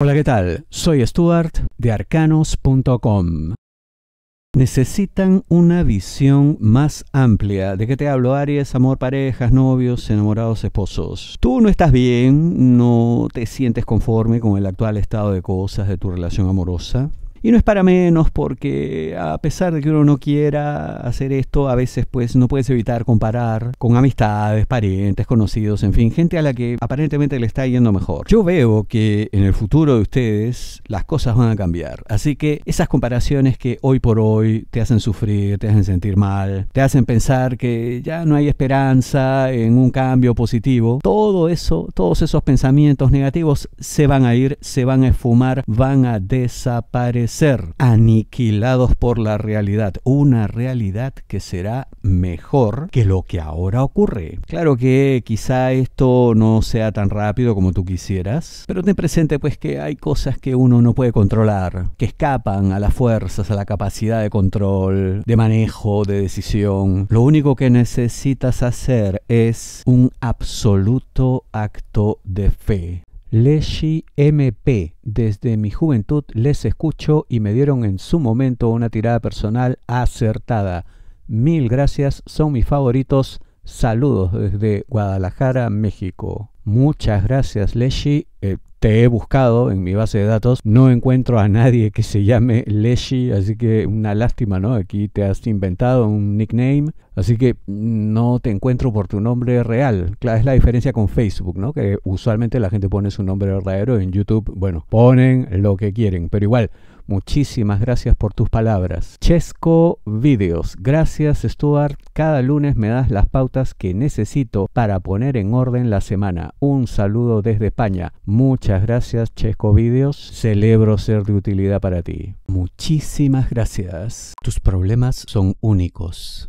Hola, ¿qué tal? Soy Stuart de arcanos.com. Necesitan una visión más amplia. ¿De qué te hablo, Aries? Amor, parejas, novios, enamorados, esposos. Tú no estás bien, no te sientes conforme con el actual estado de cosas de tu relación amorosa. Y no es para menos porque a pesar de que uno no quiera hacer esto, a veces pues no puedes evitar comparar con amistades, parientes, conocidos, en fin, gente a la que aparentemente le está yendo mejor. Yo veo que en el futuro de ustedes las cosas van a cambiar, así que esas comparaciones que hoy por hoy te hacen sufrir, te hacen sentir mal, te hacen pensar que ya no hay esperanza en un cambio positivo, todo eso, todos esos pensamientos negativos se van a ir, se van a esfumar, van a desaparecer ser aniquilados por la realidad, una realidad que será mejor que lo que ahora ocurre. Claro que quizá esto no sea tan rápido como tú quisieras, pero ten presente pues que hay cosas que uno no puede controlar, que escapan a las fuerzas, a la capacidad de control, de manejo, de decisión. Lo único que necesitas hacer es un absoluto acto de fe Leshi MP. Desde mi juventud les escucho y me dieron en su momento una tirada personal acertada. Mil gracias, son mis favoritos. Saludos desde Guadalajara, México. Muchas gracias, Leshi. Eh, te he buscado en mi base de datos. No encuentro a nadie que se llame Leshi, así que una lástima, ¿no? Aquí te has inventado un nickname. Así que no te encuentro por tu nombre real. Claro, es la diferencia con Facebook, ¿no? Que usualmente la gente pone su nombre verdadero en YouTube. Bueno, ponen lo que quieren, pero igual. Muchísimas gracias por tus palabras. Chesco Videos. Gracias, Stuart. Cada lunes me das las pautas que necesito para poner en orden la semana. Un saludo desde España. Muchas gracias, Chesco Videos. Celebro ser de utilidad para ti. Muchísimas gracias. Tus problemas son únicos.